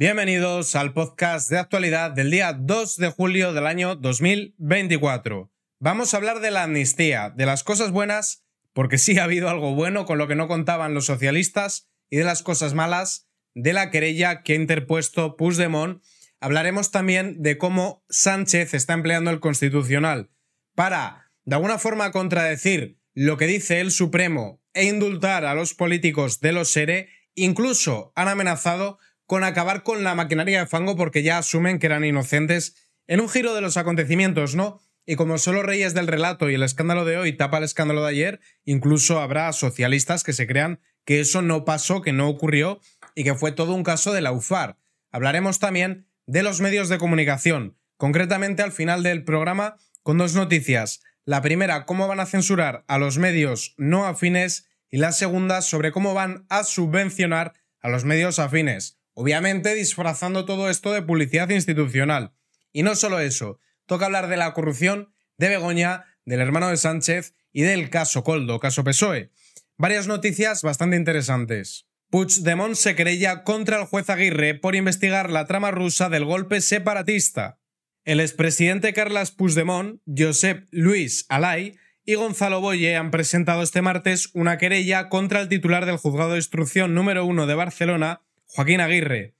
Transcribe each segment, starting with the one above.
Bienvenidos al podcast de actualidad del día 2 de julio del año 2024. Vamos a hablar de la amnistía, de las cosas buenas, porque sí ha habido algo bueno con lo que no contaban los socialistas, y de las cosas malas, de la querella que ha interpuesto Puigdemont. Hablaremos también de cómo Sánchez está empleando el Constitucional para, de alguna forma, contradecir lo que dice el Supremo e indultar a los políticos de los SERE. Incluso han amenazado con acabar con la maquinaria de fango porque ya asumen que eran inocentes en un giro de los acontecimientos, ¿no? Y como solo reyes del relato y el escándalo de hoy tapa el escándalo de ayer, incluso habrá socialistas que se crean que eso no pasó, que no ocurrió y que fue todo un caso de la UFAR. Hablaremos también de los medios de comunicación, concretamente al final del programa con dos noticias. La primera, cómo van a censurar a los medios no afines y la segunda sobre cómo van a subvencionar a los medios afines. Obviamente disfrazando todo esto de publicidad institucional. Y no solo eso, toca hablar de la corrupción de Begoña, del hermano de Sánchez y del caso Coldo, caso PSOE. Varias noticias bastante interesantes. Puigdemont se querella contra el juez Aguirre por investigar la trama rusa del golpe separatista. El expresidente Carles Puigdemont, Josep Luis Alay y Gonzalo Boye han presentado este martes una querella contra el titular del juzgado de instrucción número uno de Barcelona Joaquín Aguirre.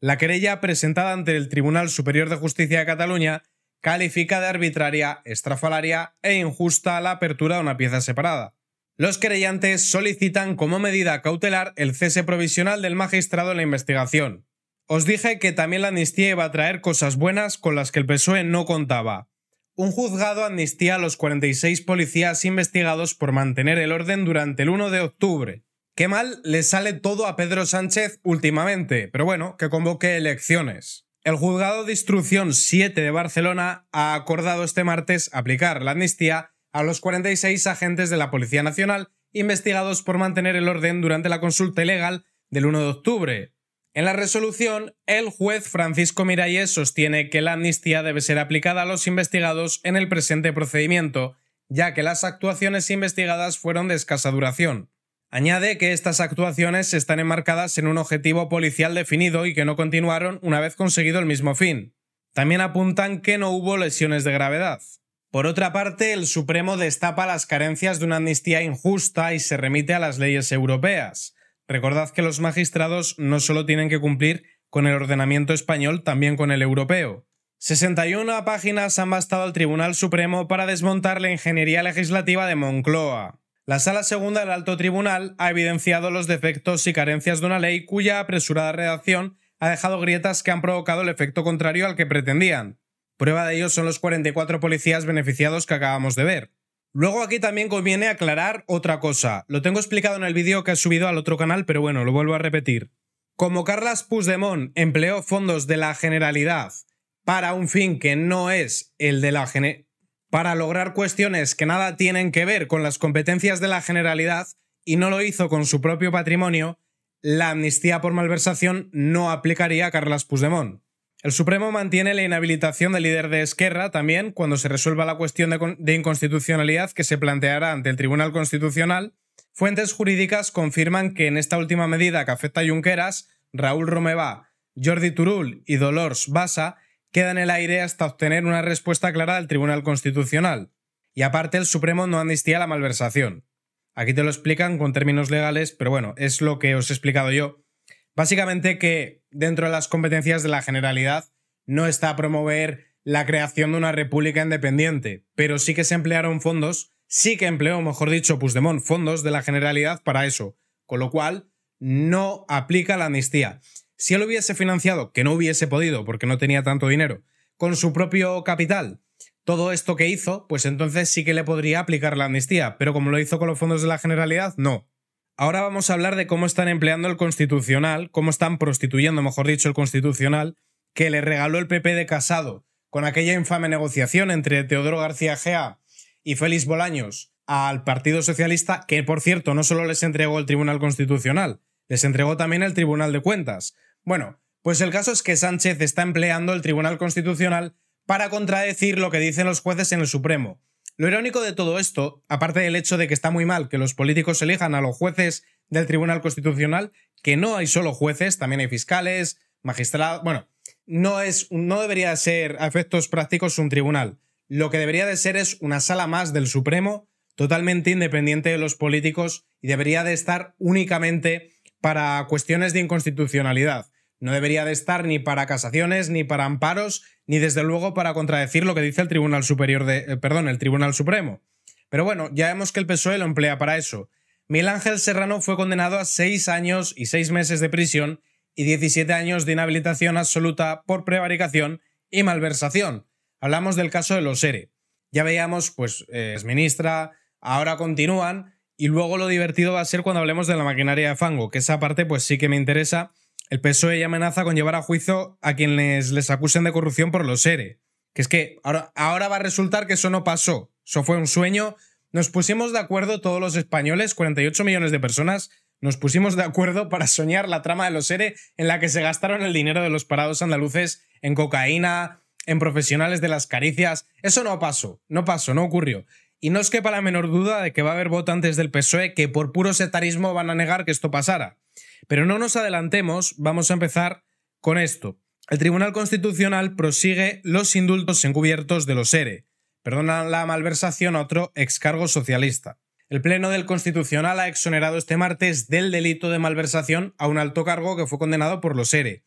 La querella presentada ante el Tribunal Superior de Justicia de Cataluña califica de arbitraria, estrafalaria e injusta la apertura de una pieza separada. Los querellantes solicitan como medida cautelar el cese provisional del magistrado en la investigación. Os dije que también la amnistía iba a traer cosas buenas con las que el PSOE no contaba. Un juzgado amnistía a los 46 policías investigados por mantener el orden durante el 1 de octubre. Qué mal le sale todo a Pedro Sánchez últimamente, pero bueno, que convoque elecciones. El juzgado de instrucción 7 de Barcelona ha acordado este martes aplicar la amnistía a los 46 agentes de la Policía Nacional investigados por mantener el orden durante la consulta ilegal del 1 de octubre. En la resolución, el juez Francisco Miralles sostiene que la amnistía debe ser aplicada a los investigados en el presente procedimiento, ya que las actuaciones investigadas fueron de escasa duración. Añade que estas actuaciones están enmarcadas en un objetivo policial definido y que no continuaron una vez conseguido el mismo fin. También apuntan que no hubo lesiones de gravedad. Por otra parte, el Supremo destapa las carencias de una amnistía injusta y se remite a las leyes europeas. Recordad que los magistrados no solo tienen que cumplir con el ordenamiento español, también con el europeo. 61 páginas han bastado al Tribunal Supremo para desmontar la ingeniería legislativa de Moncloa. La Sala Segunda del Alto Tribunal ha evidenciado los defectos y carencias de una ley cuya apresurada redacción ha dejado grietas que han provocado el efecto contrario al que pretendían. Prueba de ello son los 44 policías beneficiados que acabamos de ver. Luego aquí también conviene aclarar otra cosa. Lo tengo explicado en el vídeo que he subido al otro canal, pero bueno, lo vuelvo a repetir. Como Carlas Puigdemont empleó fondos de la Generalidad para un fin que no es el de la Generalidad, para lograr cuestiones que nada tienen que ver con las competencias de la generalidad y no lo hizo con su propio patrimonio, la amnistía por malversación no aplicaría a Carles Puigdemont. El Supremo mantiene la inhabilitación del líder de Esquerra también cuando se resuelva la cuestión de, inconstitucionalidad que se planteará ante el Tribunal Constitucional. Fuentes jurídicas confirman que en esta última medida que afecta a Junqueras, Raúl Romeva, Jordi Turul y Dolors Bassa queda en el aire hasta obtener una respuesta clara del Tribunal Constitucional. Y aparte el Supremo no amnistía la malversación. Aquí te lo explican con términos legales, pero bueno, es lo que os he explicado yo. Básicamente que dentro de las competencias de la Generalidad no está a promover la creación de una república independiente, pero sí que se emplearon fondos, sí que empleó, mejor dicho, Pusdemón, fondos de la Generalidad para eso, con lo cual no aplica la amnistía. Si él hubiese financiado, que no hubiese podido porque no tenía tanto dinero, con su propio capital, todo esto que hizo, pues entonces sí que le podría aplicar la amnistía, pero como lo hizo con los fondos de la Generalidad, no. Ahora vamos a hablar de cómo están empleando el Constitucional, cómo están prostituyendo, mejor dicho, el Constitucional, que le regaló el PP de Casado con aquella infame negociación entre Teodoro García Gea y Félix Bolaños al Partido Socialista, que por cierto no solo les entregó el Tribunal Constitucional, les entregó también el Tribunal de Cuentas, bueno, pues el caso es que Sánchez está empleando el Tribunal Constitucional para contradecir lo que dicen los jueces en el Supremo. Lo irónico de todo esto, aparte del hecho de que está muy mal que los políticos elijan a los jueces del Tribunal Constitucional, que no hay solo jueces, también hay fiscales, magistrados, bueno, no es no debería ser a efectos prácticos un tribunal. Lo que debería de ser es una sala más del Supremo, totalmente independiente de los políticos y debería de estar únicamente para cuestiones de inconstitucionalidad no debería de estar ni para casaciones, ni para amparos, ni desde luego para contradecir lo que dice el Tribunal Superior de, eh, el Tribunal Supremo. Pero bueno, ya vemos que el PSOE lo emplea para eso. Miguel Ángel Serrano fue condenado a seis años y seis meses de prisión y 17 años de inhabilitación absoluta por prevaricación y malversación. Hablamos del caso de los ERE. Ya veíamos, pues, eh, es ministra, ahora continúan, y luego lo divertido va a ser cuando hablemos de la maquinaria de fango, que esa parte pues sí que me interesa el PSOE ya amenaza con llevar a juicio a quienes les acusen de corrupción por los ERE. Que es que ahora, ahora va a resultar que eso no pasó. Eso fue un sueño. Nos pusimos de acuerdo todos los españoles, 48 millones de personas, nos pusimos de acuerdo para soñar la trama de los ERE en la que se gastaron el dinero de los parados andaluces en cocaína, en profesionales de las caricias. Eso no pasó, no pasó, no ocurrió. Y no os quepa la menor duda de que va a haber votantes del PSOE que por puro setarismo van a negar que esto pasara. Pero no nos adelantemos, vamos a empezar con esto. El Tribunal Constitucional prosigue los indultos encubiertos de los ERE. Perdonan la malversación a otro excargo socialista. El Pleno del Constitucional ha exonerado este martes del delito de malversación a un alto cargo que fue condenado por los ERE.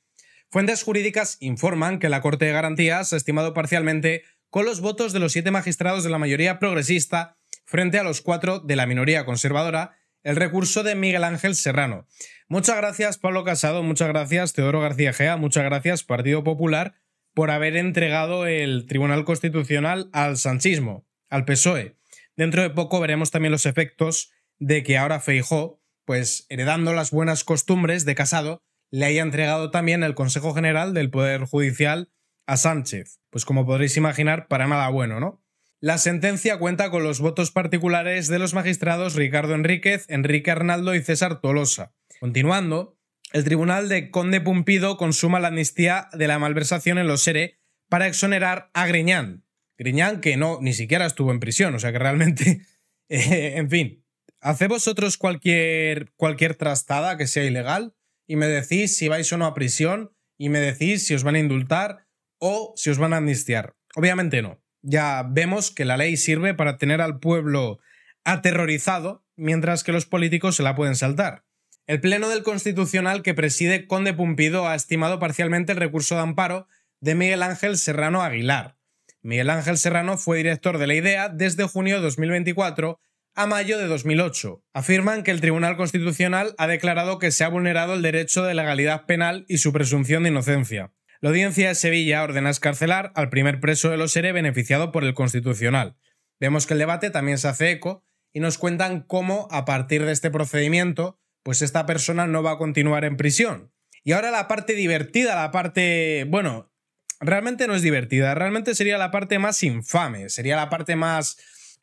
Fuentes jurídicas informan que la Corte de Garantías ha estimado parcialmente con los votos de los siete magistrados de la mayoría progresista frente a los cuatro de la minoría conservadora el recurso de Miguel Ángel Serrano. Muchas gracias, Pablo Casado, muchas gracias, Teodoro García Gea, muchas gracias, Partido Popular, por haber entregado el Tribunal Constitucional al sanchismo, al PSOE. Dentro de poco veremos también los efectos de que ahora Feijó, pues heredando las buenas costumbres de Casado, le haya entregado también el Consejo General del Poder Judicial a Sánchez. Pues como podréis imaginar, para nada bueno, ¿no? La sentencia cuenta con los votos particulares de los magistrados Ricardo Enríquez, Enrique Arnaldo y César Tolosa. Continuando, el tribunal de Conde Pumpido consuma la amnistía de la malversación en los SERE para exonerar a Griñán. Griñán que no, ni siquiera estuvo en prisión, o sea que realmente, eh, en fin, hace vosotros cualquier, cualquier trastada que sea ilegal y me decís si vais o no a prisión y me decís si os van a indultar o si os van a amnistiar. Obviamente no. Ya vemos que la ley sirve para tener al pueblo aterrorizado, mientras que los políticos se la pueden saltar. El Pleno del Constitucional que preside Conde Pumpido ha estimado parcialmente el recurso de amparo de Miguel Ángel Serrano Aguilar. Miguel Ángel Serrano fue director de la IDEA desde junio de 2024 a mayo de 2008. Afirman que el Tribunal Constitucional ha declarado que se ha vulnerado el derecho de legalidad penal y su presunción de inocencia. La audiencia de Sevilla ordena escarcelar al primer preso de los seres beneficiado por el Constitucional. Vemos que el debate también se hace eco y nos cuentan cómo, a partir de este procedimiento, pues esta persona no va a continuar en prisión. Y ahora la parte divertida, la parte, bueno, realmente no es divertida, realmente sería la parte más infame, sería la parte más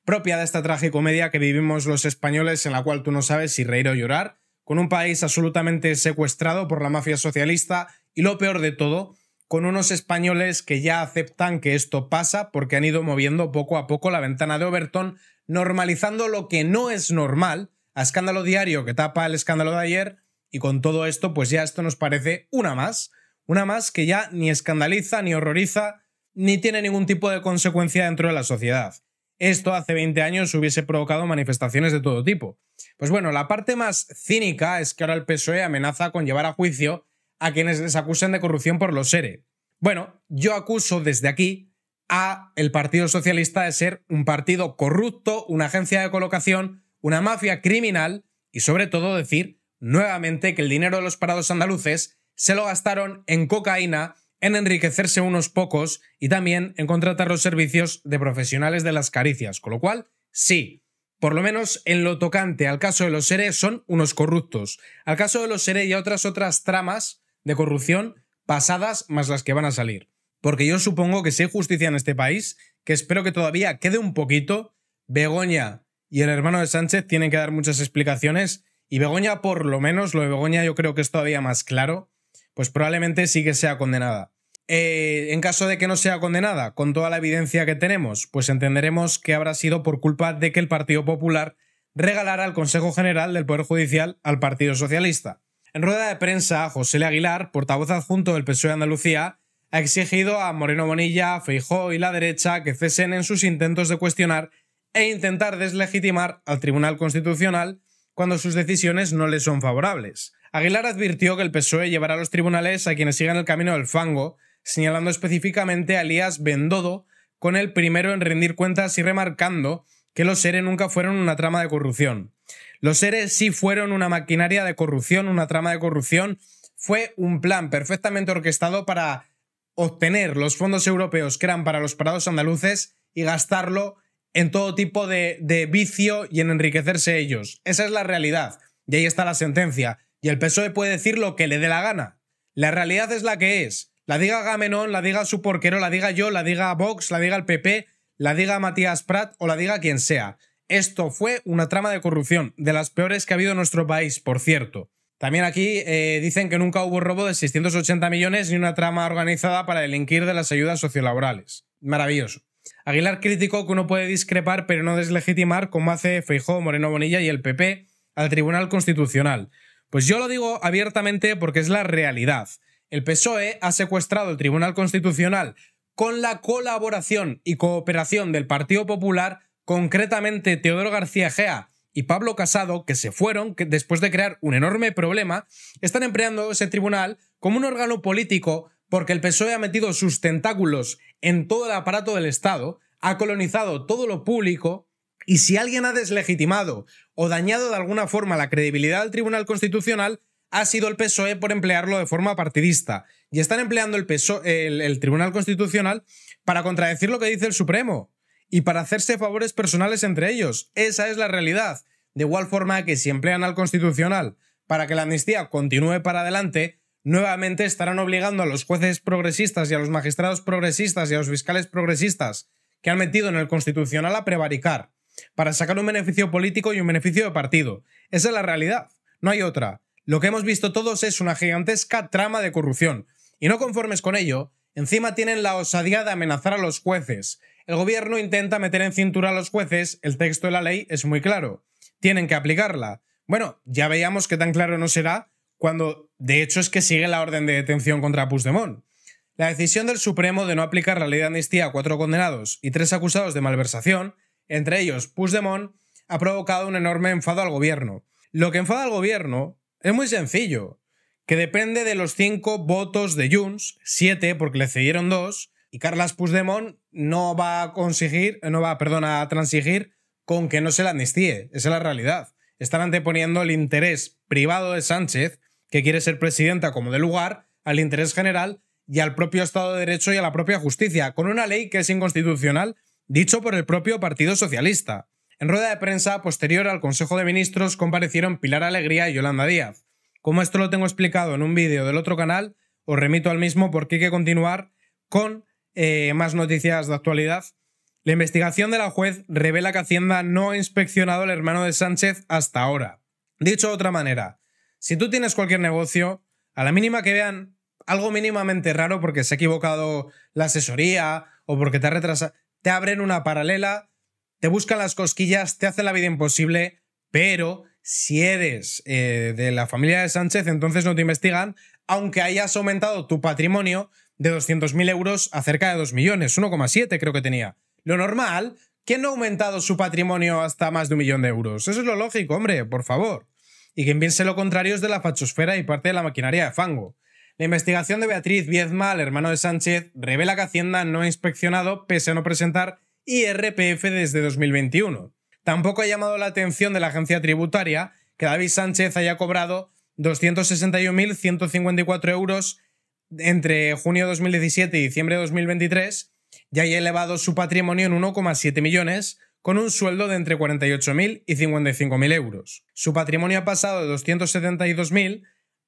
propia de esta tragicomedia que vivimos los españoles en la cual tú no sabes si reír o llorar, con un país absolutamente secuestrado por la mafia socialista y lo peor de todo, con unos españoles que ya aceptan que esto pasa porque han ido moviendo poco a poco la ventana de Overton, normalizando lo que no es normal, a Escándalo Diario que tapa el escándalo de ayer y con todo esto pues ya esto nos parece una más, una más que ya ni escandaliza, ni horroriza, ni tiene ningún tipo de consecuencia dentro de la sociedad. Esto hace 20 años hubiese provocado manifestaciones de todo tipo. Pues bueno, la parte más cínica es que ahora el PSOE amenaza con llevar a juicio a quienes les acusan de corrupción por los SERE. E. Bueno, yo acuso desde aquí a el Partido Socialista de ser un partido corrupto, una agencia de colocación una mafia criminal y sobre todo decir nuevamente que el dinero de los parados andaluces se lo gastaron en cocaína, en enriquecerse unos pocos y también en contratar los servicios de profesionales de las caricias, con lo cual sí, por lo menos en lo tocante al caso de los ERE son unos corruptos. Al caso de los ERE y a otras otras tramas de corrupción pasadas más las que van a salir. Porque yo supongo que si hay justicia en este país, que espero que todavía quede un poquito, Begoña, y el hermano de Sánchez tienen que dar muchas explicaciones. Y Begoña, por lo menos, lo de Begoña yo creo que es todavía más claro, pues probablemente sí que sea condenada. Eh, en caso de que no sea condenada, con toda la evidencia que tenemos, pues entenderemos que habrá sido por culpa de que el Partido Popular regalara al Consejo General del Poder Judicial al Partido Socialista. En rueda de prensa, José Le Aguilar, portavoz adjunto del PSOE de Andalucía, ha exigido a Moreno Bonilla, Feijó y la derecha que cesen en sus intentos de cuestionar e intentar deslegitimar al Tribunal Constitucional cuando sus decisiones no le son favorables. Aguilar advirtió que el PSOE llevará a los tribunales a quienes sigan el camino del fango, señalando específicamente a Elías Bendodo, con el primero en rendir cuentas y remarcando que los ERE nunca fueron una trama de corrupción. Los ERE sí fueron una maquinaria de corrupción, una trama de corrupción, fue un plan perfectamente orquestado para obtener los fondos europeos que eran para los parados andaluces y gastarlo en todo tipo de, vicio y en enriquecerse ellos. Esa es la realidad. Y ahí está la sentencia. Y el PSOE puede decir lo que le dé la gana. La realidad es la que es. La diga Gamenón, la diga su porquero, la diga yo, la diga Vox, la diga el PP, la diga Matías Prat o la diga quien sea. Esto fue una trama de corrupción, de las peores que ha habido en nuestro país, por cierto. También aquí eh, dicen que nunca hubo robo de 680 millones ni una trama organizada para delinquir de las ayudas sociolaborales. Maravilloso. Aguilar criticó que uno puede discrepar pero no deslegitimar, como hace Feijó, Moreno Bonilla y el PP, al Tribunal Constitucional. Pues yo lo digo abiertamente porque es la realidad. El PSOE ha secuestrado el Tribunal Constitucional con la colaboración y cooperación del Partido Popular, concretamente Teodoro García Gea y Pablo Casado, que se fueron después de crear un enorme problema, están empleando ese tribunal como un órgano político porque el PSOE ha metido sus tentáculos en todo el aparato del Estado, ha colonizado todo lo público y si alguien ha deslegitimado o dañado de alguna forma la credibilidad del Tribunal Constitucional, ha sido el PSOE por emplearlo de forma partidista. Y están empleando e, el, el, Tribunal Constitucional para contradecir lo que dice el Supremo y para hacerse favores personales entre ellos. Esa es la realidad. De igual forma que si emplean al Constitucional para que la amnistía continúe para adelante, nuevamente estarán obligando a los jueces progresistas y a los magistrados progresistas y a los fiscales progresistas que han metido en el Constitucional a prevaricar para sacar un beneficio político y un beneficio de partido. Esa es la realidad, no hay otra. Lo que hemos visto todos es una gigantesca trama de corrupción. Y no conformes con ello, encima tienen la osadía de amenazar a los jueces. El gobierno intenta meter en cintura a los jueces, el texto de la ley es muy claro. Tienen que aplicarla. Bueno, ya veíamos que tan claro no será cuando de hecho es que sigue la orden de detención contra Puigdemont. La decisión del Supremo de no aplicar la ley de amnistía a cuatro condenados y tres acusados de malversación, entre ellos Puigdemont, ha provocado un enorme enfado al gobierno. Lo que enfada al gobierno es muy sencillo, que depende de los cinco votos de Junts, siete porque le cedieron dos, y Carles Puigdemont no va a conseguir, eh, no va, a transigir con que no se le amnistíe. Esa es la realidad. Están anteponiendo el interés privado de Sánchez que quiere ser presidenta como de lugar, al interés general y al propio Estado de Derecho y a la propia justicia, con una ley que es inconstitucional, dicho por el propio Partido Socialista. En rueda de prensa posterior al Consejo de Ministros comparecieron Pilar Alegría y Yolanda Díaz. Como esto lo tengo explicado en un vídeo del otro canal, os remito al mismo porque hay que continuar con eh, más noticias de actualidad. La investigación de la juez revela que Hacienda no ha inspeccionado al hermano de Sánchez hasta ahora. Dicho de otra manera, si tú tienes cualquier negocio, a la mínima que vean algo mínimamente raro porque se ha equivocado la asesoría o porque te ha retrasado, te abren una paralela, te buscan las cosquillas, te hacen la vida imposible, pero si eres eh, de la familia de Sánchez, entonces no te investigan, aunque hayas aumentado tu patrimonio de 200.000 euros a cerca de 2 millones, 1,7 creo que tenía. Lo normal, ¿quién no ha aumentado su patrimonio hasta más de un millón de euros? Eso es lo lógico, hombre, por favor y quien piense lo contrario es de la fachosfera y parte de la maquinaria de fango. La investigación de Beatriz Viezma, hermano de Sánchez, revela que Hacienda no ha inspeccionado, pese a no presentar IRPF desde 2021. Tampoco ha llamado la atención de la agencia tributaria que David Sánchez haya cobrado 261.154 euros entre junio de 2017 y diciembre de 2023 y haya elevado su patrimonio en 1,7 millones, con un sueldo de entre 48.000 y 55.000 euros. Su patrimonio ha pasado de 272.000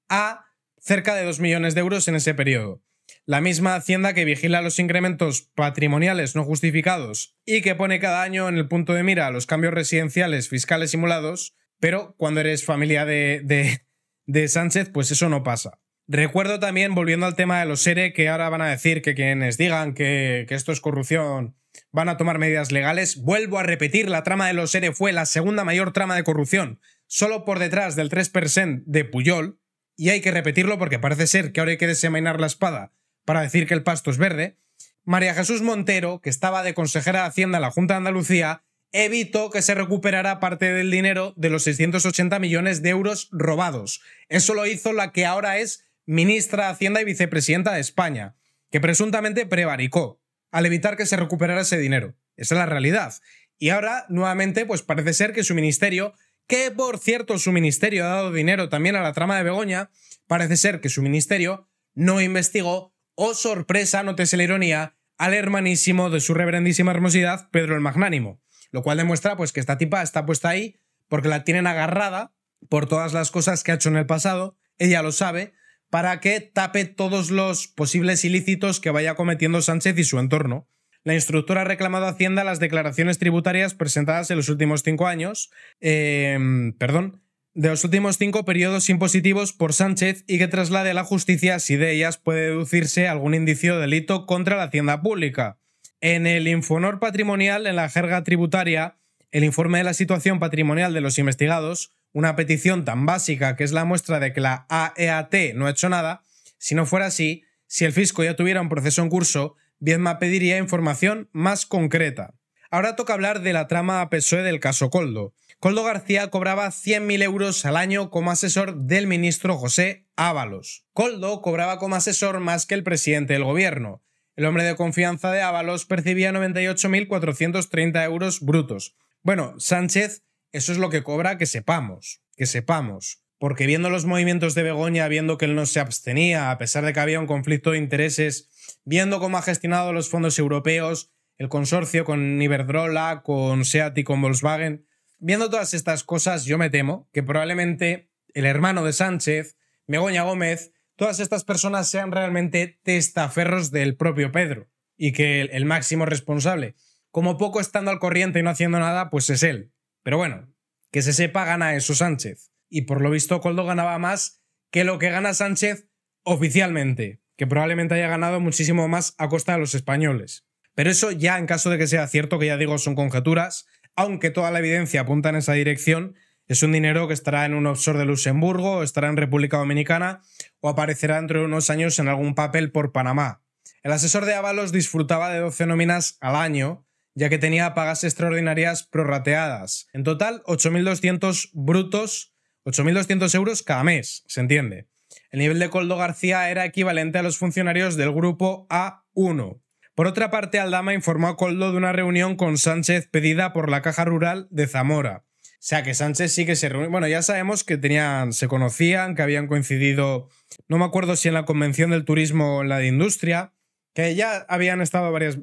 a cerca de 2 millones de euros en ese periodo. La misma Hacienda que vigila los incrementos patrimoniales no justificados y que pone cada año en el punto de mira los cambios residenciales fiscales simulados, pero cuando eres familia de, de, de Sánchez, pues eso no pasa. Recuerdo también, volviendo al tema de los SERE, que ahora van a decir que quienes digan que, que esto es corrupción van a tomar medidas legales. Vuelvo a repetir, la trama de los ERE fue la segunda mayor trama de corrupción, solo por detrás del 3% de Puyol, y hay que repetirlo porque parece ser que ahora hay que desemainar la espada para decir que el pasto es verde. María Jesús Montero, que estaba de consejera de Hacienda en la Junta de Andalucía, evitó que se recuperara parte del dinero de los 680 millones de euros robados. Eso lo hizo la que ahora es ministra de Hacienda y vicepresidenta de España, que presuntamente prevaricó al evitar que se recuperara ese dinero. Esa es la realidad. Y ahora, nuevamente, pues parece ser que su ministerio, que por cierto su ministerio ha dado dinero también a la trama de Begoña, parece ser que su ministerio no investigó, o oh, sorpresa, nótese la ironía, al hermanísimo de su reverendísima hermosidad, Pedro el Magnánimo. Lo cual demuestra pues que esta tipa está puesta ahí porque la tienen agarrada por todas las cosas que ha hecho en el pasado, ella lo sabe, para que tape todos los posibles ilícitos que vaya cometiendo Sánchez y su entorno. La instructora ha reclamado a Hacienda las declaraciones tributarias presentadas en los últimos cinco años, em, perdón, de los últimos cinco periodos impositivos por Sánchez y que traslade a la justicia si de ellas puede deducirse algún indicio de delito contra la hacienda pública. En el Infonor patrimonial, en la jerga tributaria, el informe de la situación patrimonial de los investigados una petición tan básica que es la muestra de que la AEAT no ha hecho nada, si no fuera así, si el fisco ya tuviera un proceso en curso, me pediría información más concreta. Ahora toca hablar de la trama PSOE del caso Coldo. Coldo García cobraba 100.000 euros al año como asesor del ministro José Ábalos. Coldo cobraba como asesor más que el presidente del gobierno. El hombre de confianza de Ábalos percibía 98.430 euros brutos. Bueno, Sánchez eso es lo que cobra que sepamos, que sepamos. Porque viendo los movimientos de Begoña, viendo que él no se abstenía, a pesar de que había un conflicto de intereses, viendo cómo ha gestionado los fondos europeos, el consorcio con Iberdrola, con SEAT y con Volkswagen, viendo todas estas cosas, yo me temo que probablemente el hermano de Sánchez, Begoña Gómez, todas estas personas sean realmente testaferros del propio Pedro y que el, máximo responsable, como poco estando al corriente y no haciendo nada, pues es él. Pero bueno, que se sepa, gana eso Sánchez. Y por lo visto, Coldo ganaba más que lo que gana Sánchez oficialmente, que probablemente haya ganado muchísimo más a costa de los españoles. Pero eso ya en caso de que sea cierto, que ya digo, son conjeturas, aunque toda la evidencia apunta en esa dirección, es un dinero que estará en un offshore de Luxemburgo, estará en República Dominicana o aparecerá dentro de unos años en algún papel por Panamá. El asesor de Avalos disfrutaba de 12 nóminas al año, ya que tenía pagas extraordinarias prorrateadas. En total, 8.200 brutos, 8.200 euros cada mes, ¿se entiende? El nivel de Coldo García era equivalente a los funcionarios del grupo A1. Por otra parte, Aldama informó a Coldo de una reunión con Sánchez pedida por la Caja Rural de Zamora. O sea que Sánchez sí que se reunió. Bueno, ya sabemos que tenían, se conocían, que habían coincidido, no me acuerdo si en la convención del turismo o en la de industria, que ya habían estado varias,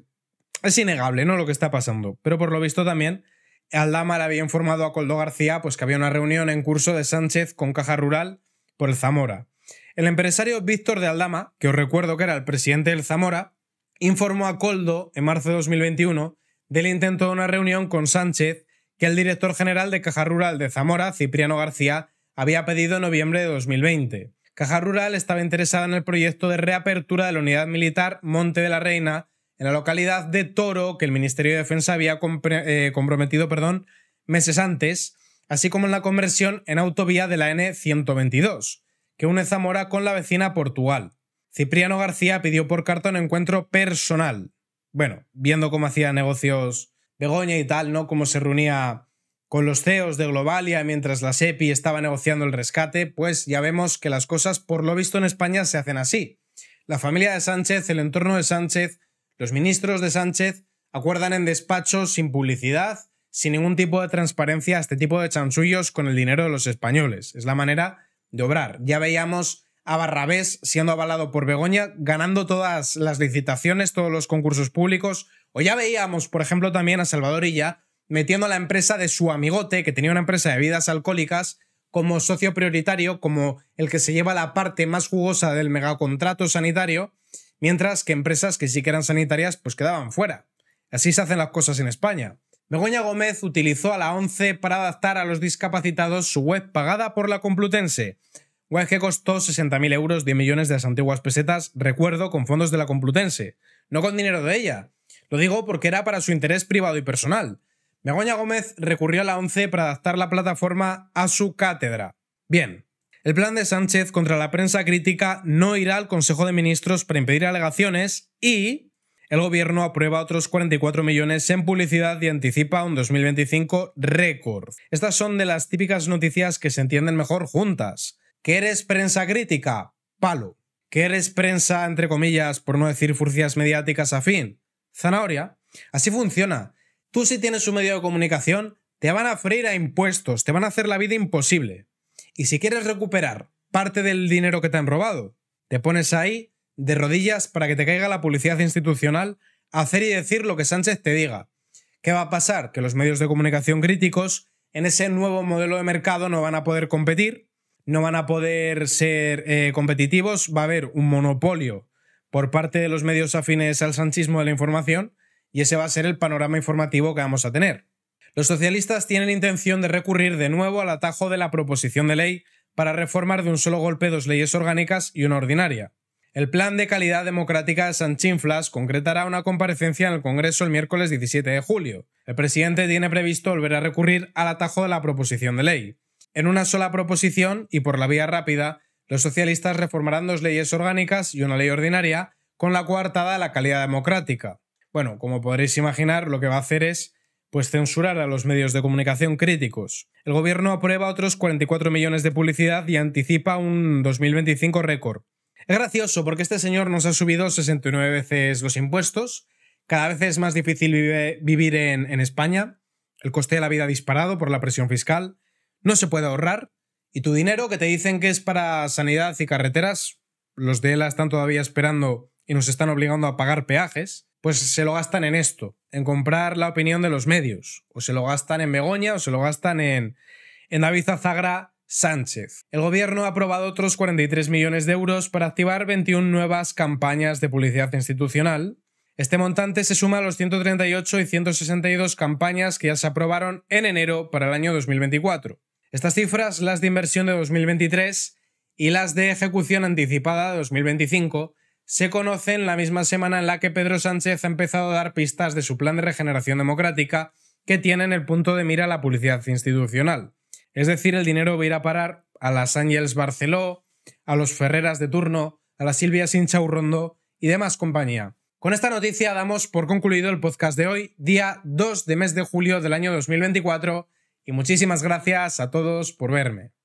es innegable, ¿no? Lo que está pasando. Pero por lo visto también, Aldama le había informado a Coldo García pues, que había una reunión en curso de Sánchez con Caja Rural por el Zamora. El empresario Víctor de Aldama, que os recuerdo que era el presidente del Zamora, informó a Coldo en marzo de 2021 del intento de una reunión con Sánchez que el director general de Caja Rural de Zamora, Cipriano García, había pedido en noviembre de 2020. Caja Rural estaba interesada en el proyecto de reapertura de la unidad militar Monte de la Reina en la localidad de Toro, que el Ministerio de Defensa había eh, comprometido perdón, meses antes, así como en la conversión en autovía de la N122, que une Zamora con la vecina Portugal. Cipriano García pidió por carta un encuentro personal. Bueno, viendo cómo hacía negocios Begoña y tal, ¿no? Cómo se reunía con los CEOs de Globalia mientras la SEPI estaba negociando el rescate, pues ya vemos que las cosas, por lo visto en España, se hacen así. La familia de Sánchez, el entorno de Sánchez, los ministros de Sánchez acuerdan en despachos sin publicidad, sin ningún tipo de transparencia, este tipo de chanchullos con el dinero de los españoles. Es la manera de obrar. Ya veíamos a Barrabés siendo avalado por Begoña, ganando todas las licitaciones, todos los concursos públicos. O ya veíamos, por ejemplo, también a Salvador Illa metiendo a la empresa de su amigote, que tenía una empresa de bebidas alcohólicas, como socio prioritario, como el que se lleva la parte más jugosa del megacontrato sanitario mientras que empresas que sí que eran sanitarias pues quedaban fuera. Así se hacen las cosas en España. Begoña Gómez utilizó a la ONCE para adaptar a los discapacitados su web pagada por la Complutense, web que costó 60.000 euros, 10 millones de las antiguas pesetas, recuerdo, con fondos de la Complutense, no con dinero de ella. Lo digo porque era para su interés privado y personal. Begoña Gómez recurrió a la 11 para adaptar la plataforma a su cátedra. Bien, el plan de Sánchez contra la prensa crítica no irá al Consejo de Ministros para impedir alegaciones y el gobierno aprueba otros 44 millones en publicidad y anticipa un 2025 récord. Estas son de las típicas noticias que se entienden mejor juntas. ¿Que eres prensa crítica? Palo. ¿Que eres prensa, entre comillas, por no decir furcias mediáticas afín? Zanahoria. Así funciona. Tú si tienes un medio de comunicación, te van a freír a impuestos, te van a hacer la vida imposible. Y si quieres recuperar parte del dinero que te han robado, te pones ahí de rodillas para que te caiga la publicidad institucional a hacer y decir lo que Sánchez te diga. ¿Qué va a pasar? Que los medios de comunicación críticos en ese nuevo modelo de mercado no van a poder competir, no van a poder ser eh, competitivos, va a haber un monopolio por parte de los medios afines al sanchismo de la información y ese va a ser el panorama informativo que vamos a tener. Los socialistas tienen intención de recurrir de nuevo al atajo de la proposición de ley para reformar de un solo golpe dos leyes orgánicas y una ordinaria. El plan de calidad democrática de Sanchinflas concretará una comparecencia en el Congreso el miércoles 17 de julio. El presidente tiene previsto volver a recurrir al atajo de la proposición de ley. En una sola proposición y por la vía rápida, los socialistas reformarán dos leyes orgánicas y una ley ordinaria con la coartada de la calidad democrática. Bueno, como podréis imaginar, lo que va a hacer es pues censurar a los medios de comunicación críticos. El gobierno aprueba otros 44 millones de publicidad y anticipa un 2025 récord. Es gracioso porque este señor nos ha subido 69 veces los impuestos, cada vez es más difícil vivir en, en España, el coste de la vida ha disparado por la presión fiscal, no se puede ahorrar y tu dinero que te dicen que es para sanidad y carreteras, los de ELA están todavía esperando y nos están obligando a pagar peajes pues se lo gastan en esto, en comprar la opinión de los medios, o se lo gastan en Begoña, o se lo gastan en, en David Azagra Sánchez. El gobierno ha aprobado otros 43 millones de euros para activar 21 nuevas campañas de publicidad institucional. Este montante se suma a los 138 y 162 campañas que ya se aprobaron en enero para el año 2024. Estas cifras, las de inversión de 2023 y las de ejecución anticipada de 2025, se conocen la misma semana en la que Pedro Sánchez ha empezado a dar pistas de su plan de regeneración democrática que tiene en el punto de mira la publicidad institucional. Es decir, el dinero va a ir a parar a las Ángels Barceló, a los Ferreras de turno, a la Silvia Sinchaurrondo y demás compañía. Con esta noticia damos por concluido el podcast de hoy, día 2 de mes de julio del año 2024, y muchísimas gracias a todos por verme.